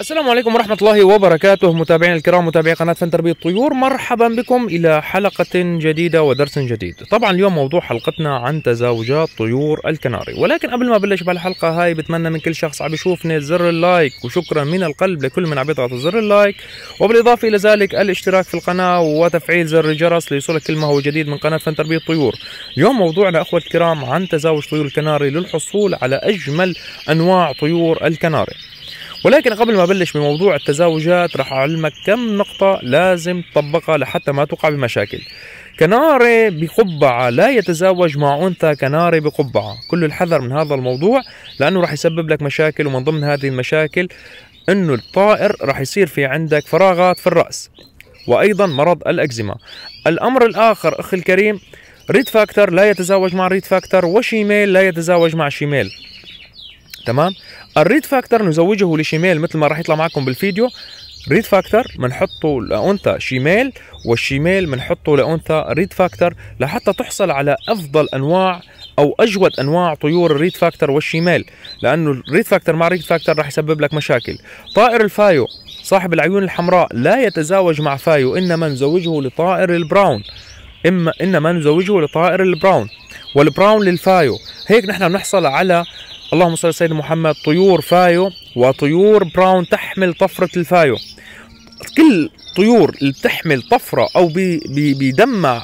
السلام عليكم ورحمة الله وبركاته متابعين الكرام متابعي قناة فن تربية الطيور مرحبا بكم إلى حلقة جديدة ودرس جديد طبعا اليوم موضوع حلقتنا عن تزاوجات طيور الكناري ولكن قبل ما بلش بهالحلقة هاي بتمنى من كل شخص عم يشوفني زر اللايك وشكرا من القلب لكل من عم يضغط زر اللايك وبالإضافة إلى ذلك الاشتراك في القناة وتفعيل زر الجرس ليصلك كل ما هو جديد من قناة فن تربية الطيور اليوم موضوعنا أخوة الكرام عن تزاوج طيور الكناري للحصول على أجمل أنواع طيور الكناري ولكن قبل ما أبلش بموضوع التزاوجات رح أعلمك كم نقطة لازم تطبقها لحتى ما توقع بمشاكل كناري بقبعة لا يتزاوج مع أنثى كناري بقبعة كل الحذر من هذا الموضوع لأنه رح يسبب لك مشاكل ومن ضمن هذه المشاكل أنه الطائر رح يصير في عندك فراغات في الرأس وأيضا مرض الأكزيما الأمر الآخر أخي الكريم ريد فاكتر لا يتزاوج مع ريد فاكتر وشيميل لا يتزاوج مع شيميل تمام الريد فاكتور نزوجه لشيميل مثل ما راح يطلع معكم بالفيديو ريد فاكتور بنحطه لانثى شيميل والشيميل بنحطه لانثى ريد فاكتور لحتى تحصل على افضل انواع او اجود انواع طيور الريد فاكتور والشيميل لانه الريد فاكتور مع ريد فاكتور راح يسبب لك مشاكل طائر الفايو صاحب العيون الحمراء لا يتزاوج مع فايو انما نزوجه لطائر البراون اما انما نزوجه لطائر البراون والبراون للفايو هيك نحن بنحصل على اللهم صل على سيدنا محمد طيور فايو وطيور براون تحمل طفرة الفايو كل طيور اللي بتحمل طفرة أو بيدمع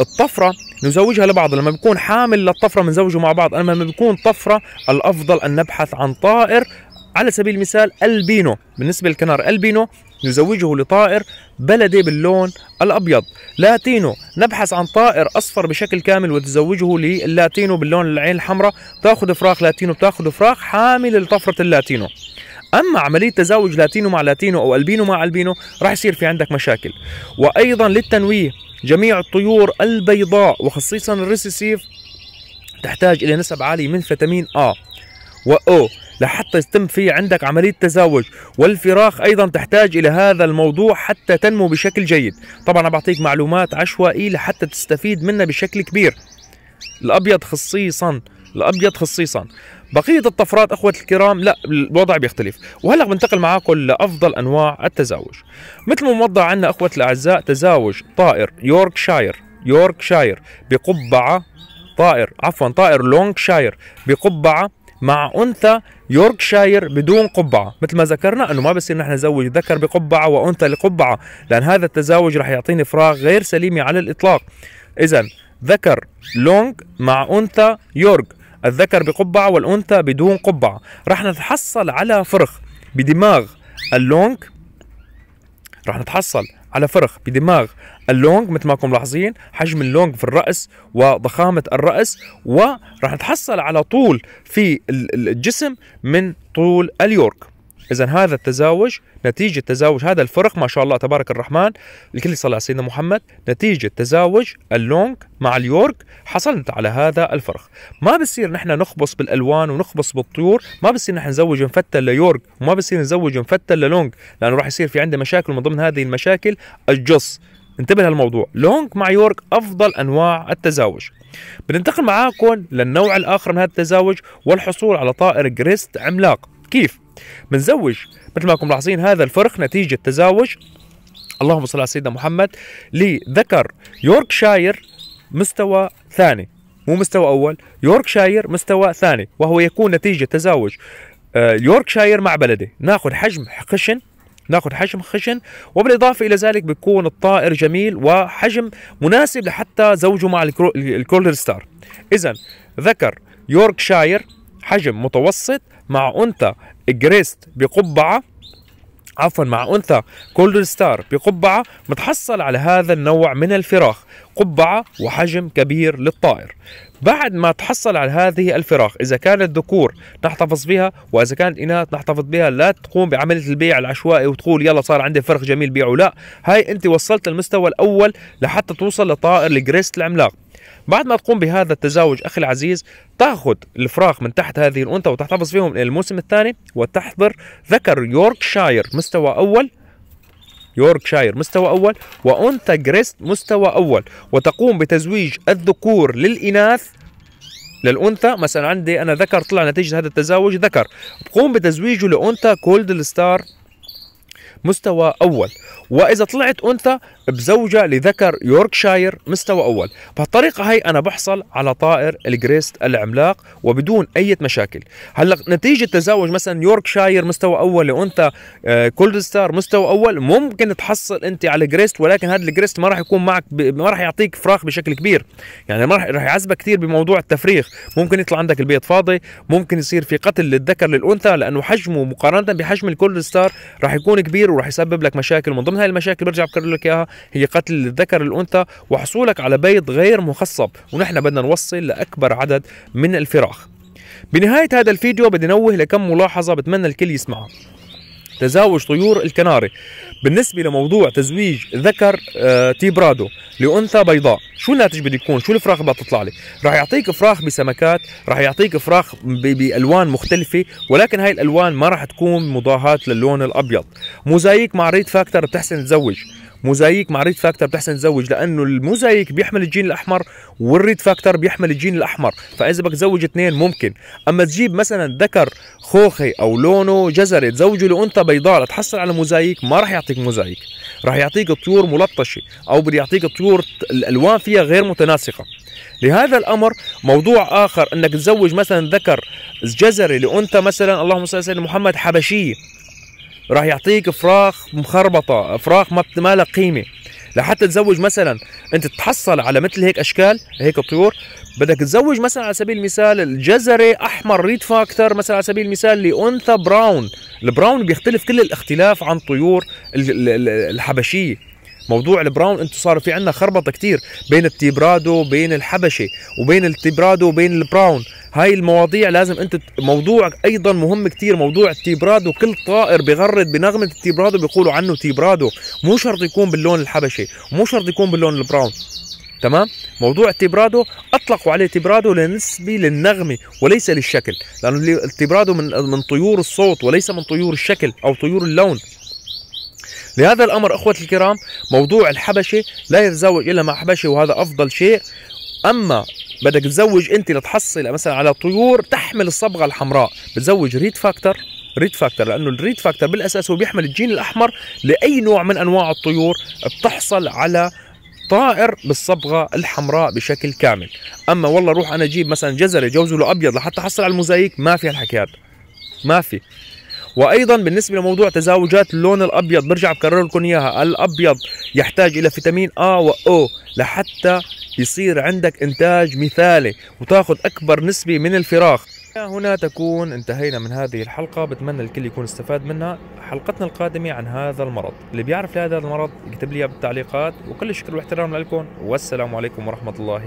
الطفرة نزوجها لبعض لما بيكون حامل للطفرة بنزوجه مع بعض أما لما بيكون طفرة الأفضل أن نبحث عن طائر على سبيل المثال البينو بالنسبه للكنار البينو نزوجه لطائر بلدي باللون الابيض لاتينو نبحث عن طائر اصفر بشكل كامل وتزوجه للاتينو باللون العين الحمراء تاخذ فراخ لاتينو بتاخذ فراخ حامل لطفره اللاتينو اما عمليه تزاوج لاتينو مع لاتينو او البينو مع البينو راح يصير في عندك مشاكل وايضا للتنويه جميع الطيور البيضاء وخصيصا الريسيسيف تحتاج الى نسب عالي من فيتامين ا و او لحتى يتم في عندك عملية تزاوج والفراخ أيضا تحتاج إلى هذا الموضوع حتى تنمو بشكل جيد طبعا بعطيك معلومات عشوائية لحتى تستفيد منها بشكل كبير الأبيض خصيصا الأبيض خصيصا بقية الطفرات أخوة الكرام لا الوضع بيختلف وهلأ بنتقل معاكم لأفضل أنواع التزاوج مثل ما موضع عندنا أخوة الأعزاء تزاوج طائر يوركشاير يوركشاير بقبعة طائر عفوا طائر شاير بقبعة مع انثى يوركشاير بدون قبعه مثل ما ذكرنا انه ما بصير نحن نزوج ذكر بقبعه وانثى لقبعه لان هذا التزاوج راح يعطيني فراغ غير سليم على الاطلاق اذا ذكر لونج مع انثى يورك الذكر بقبعه والانثى بدون قبعه راح نتحصل على فرخ بدماغ اللونج رح نتحصل على فرخ بدماغ اللونج مثل ما انكم ملاحظين حجم اللونج في الراس وضخامه الراس ورح نتحصل على طول في الجسم من طول اليورك اذا هذا التزاوج نتيجه تزاوج هذا الفرق ما شاء الله تبارك الرحمن الكل صلى على سيدنا محمد نتيجه تزاوج اللونج مع اليورك حصلت على هذا الفرق ما بصير نحن نخبص بالالوان ونخبص بالطيور ما بصير نحن نزوج مفتل ليورك وما بصير نزوج مفتل للونج لانه راح يصير في عنده مشاكل من ضمن هذه المشاكل الجص انتبه لهالموضوع لونج مع يورك افضل انواع التزاوج بننتقل معاكم للنوع الاخر من هذا التزاوج والحصول على طائر جريست عملاق كيف بنزوج مثل ما انكم ملاحظين هذا الفرخ نتيجه تزاوج اللهم صل على سيدنا محمد لذكر يوركشاير مستوى ثاني مو مستوى اول يوركشاير مستوى ثاني وهو يكون نتيجه تزاوج آه، يوركشاير مع بلده ناخذ حجم خشن ناخذ حجم خشن وبالاضافه الى ذلك بيكون الطائر جميل وحجم مناسب لحتى زوجه مع الكرولر ستار اذا ذكر يوركشاير حجم متوسط مع أنثى جريست بقبعة عفوا مع انثى كولد ستار بقبعه متحصل على هذا النوع من الفراخ قبعه وحجم كبير للطائر بعد ما تحصل على هذه الفراخ اذا كانت ذكور نحتفظ بها واذا كانت اناث نحتفظ بها لا تقوم بعمليه البيع العشوائي وتقول يلا صار عندي فرخ جميل بيعه لا هاي انت وصلت المستوى الاول لحتى توصل لطائر الجريست العملاق بعد ما تقوم بهذا التزاوج اخي العزيز تاخذ الفراخ من تحت هذه الانثى وتحتفظ فيهم الى الموسم الثاني وتحضر ذكر يوركشاير مستوى اول يوركشاير مستوى أول وأنثى جريست مستوى أول وتقوم بتزويج الذكور للإناث للأنثى مثلا عندي أنا ذكر طلع نتيجة هذا التزاوج ذكر بقوم بتزويجه لأنثى كولد ستار مستوى أول وإذا طلعت أنثى بزوجة لذكر يوركشاير مستوى أول بهالطريقة هي أنا بحصل على طائر الجريست العملاق وبدون أي مشاكل هلا نتيجة تزاوج مثلا يوركشاير مستوى أول لأنثى آه، كولدستار مستوى أول ممكن تحصل أنت على جريست ولكن هذا الجريست ما راح يكون معك ب... ما راح يعطيك فراخ بشكل كبير يعني ما راح يعذبك كثير بموضوع التفريخ ممكن يطلع عندك البيت فاضي ممكن يصير في قتل للذكر للأنثى لأنه حجمه مقارنة بحجم الكولدستار راح يكون كبير وراح يسبب لك مشاكل من ضمن هاي المشاكل برجع بكرر لك اياها هي قتل الذكر الانثى وحصولك على بيض غير مخصب ونحن بدنا نوصل لاكبر عدد من الفراخ بنهايه هذا الفيديو بدي نوه لكم ملاحظه بتمنى الكل يسمعها تزاوج طيور الكناري بالنسبة لموضوع تزويج ذكر آه، تيبرادو لأنثى بيضاء شو الناتج بده يكون شو الفراخ بدها تطلع لي راح يعطيك فراخ بسمكات راح يعطيك فراخ بألوان مختلفة ولكن هاي الألوان ما راح تكون مضاهات للون الأبيض موزايك مع ريت فاكتور بتحسن تزوج موزايك مع ريد فاكتور بتحسن تزوج لانه الموزايك بيحمل الجين الاحمر والريد فاكتور بيحمل الجين الاحمر فاذا بدك تزوج اثنين ممكن اما تجيب مثلا ذكر خوخي او لونه جزري تزوجه لانثى بيضاء لتحصل على موزايك ما راح يعطيك موزايك راح يعطيك طيور ملطشه او بده يعطيك طيور الالوان فيها غير متناسقه لهذا الامر موضوع اخر انك تزوج مثلا ذكر جزري لانثى مثلا اللهم صل على سيدنا محمد حبشيه راح يعطيك فراخ مخربطه فراخ ما ما لها قيمه لحتى تزوج مثلا انت تحصل على مثل هيك اشكال هيك طيور بدك تزوج مثلا على سبيل المثال الجزري احمر ريد فاكتر مثلا على سبيل المثال لانثى براون البراون بيختلف كل الاختلاف عن طيور الحبشيه موضوع البراون انتم صار في عندنا خربطه كثير بين التيبرادو وبين الحبشه وبين التيبرادو وبين البراون هاي المواضيع لازم انت موضوع ايضا مهم كثير موضوع التيبرادو كل طائر بغرد بنغمه التيبرادو بيقولوا عنه تيبرادو مو شرط يكون باللون الحبشي مو شرط يكون باللون البراون تمام موضوع التيبرادو اطلقوا عليه تيبرادو لنسبي للنغمه وليس للشكل لانه التيبرادو من من طيور الصوت وليس من طيور الشكل او طيور اللون لهذا الأمر أخوتي الكرام موضوع الحبشة لا يتزوج إلا مع حبشة وهذا أفضل شيء أما بدك تزوج أنت لتحصل مثلا على طيور تحمل الصبغة الحمراء بتزوج ريد فاكتور ريد فاكتور لانه الريد فاكتور بالاساس هو بيحمل الجين الاحمر لاي نوع من انواع الطيور بتحصل على طائر بالصبغه الحمراء بشكل كامل اما والله روح انا اجيب مثلا جزره جوزه ابيض لحتى احصل على الموزايك ما في هالحكي هذا ما في وايضا بالنسبه لموضوع تزاوجات اللون الابيض برجع بكرر لكم اياها الابيض يحتاج الى فيتامين ا او لحتى يصير عندك انتاج مثالي وتاخذ اكبر نسبه من الفراخ هنا تكون انتهينا من هذه الحلقة بتمنى الكل يكون استفاد منها حلقتنا القادمة عن هذا المرض اللي بيعرف لهذا المرض يكتب لي بالتعليقات وكل الشكر والاحترام لكم والسلام عليكم ورحمة الله